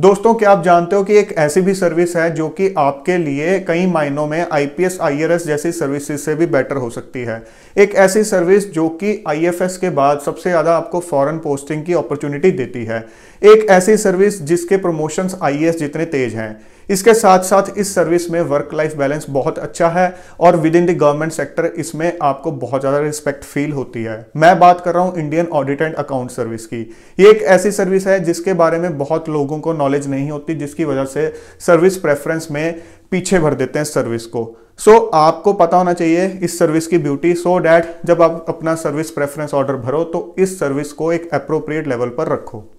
दोस्तों क्या आप जानते हो कि एक ऐसी भी सर्विस है जो कि आपके लिए कई मायनों में आईपीएस आईआरएस जैसी सर्विसेज से भी बेटर हो सकती है एक ऐसी सर्विस जो कि आईएफएस के बाद सबसे ज़्यादा आपको फॉरेन पोस्टिंग की अपॉर्चुनिटी देती है एक ऐसी सर्विस जिसके प्रमोशंस आईएएस e जितने तेज हैं इसके साथ साथ इस सर्विस में वर्क लाइफ बैलेंस बहुत अच्छा है और with in the government sector इसमें आपको बहुत ज़्यादा रिस्पेक्ट फील होती है मैं बात कर रहा हूँ Indian audit and account service की ये एक ऐसी सर्विस है जिसके बारे में बहुत लोगों को नॉलेज नहीं होती जिसकी वजह से सर्विस प्रेफरेंस में पीछे भर देते हैं सर्विस को सो so, आपको पता होना चाहिए इस सर्विस की ब्यूटी सो डैट जब आप अपना सर्विस प्रेफरेंस ऑर्डर भरो तो इस सर्विस को एक अप्रोप्रिएट लेवल पर रखो